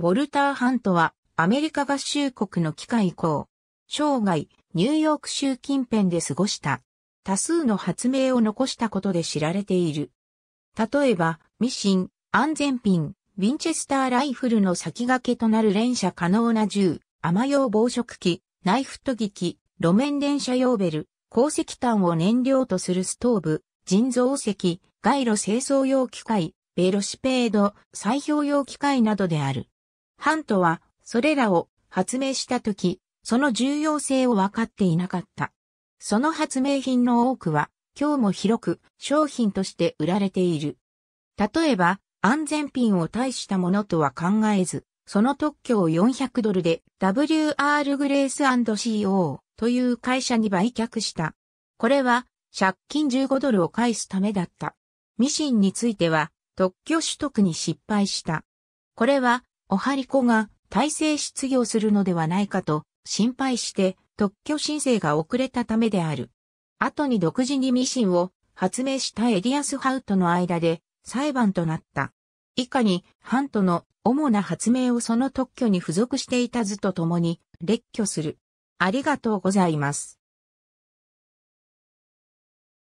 ウォルター・ハントは、アメリカ合衆国の機械以降、生涯、ニューヨーク州近辺で過ごした。多数の発明を残したことで知られている。例えば、ミシン、安全ピン、ウィンチェスターライフルの先駆けとなる連射可能な銃、雨用防食器、ナイフ研ぎ器、路面電車用ベル、鉱石炭を燃料とするストーブ、人造石、街路清掃用機械、ベロシペード、砕氷用機械などである。ハントは、それらを発明したとき、その重要性を分かっていなかった。その発明品の多くは、今日も広く商品として売られている。例えば、安全ピンを大したものとは考えず、その特許を400ドルで WR グレース &CO という会社に売却した。これは借金15ドルを返すためだった。ミシンについては特許取得に失敗した。これはおはりこが体制失業するのではないかと心配して特許申請が遅れたためである。後に独自にミシンを発明したエリアス・ハウとの間で裁判となった。以下にハントの主な発明をその特許に付属していた図とともに列挙する。ありがとうございます。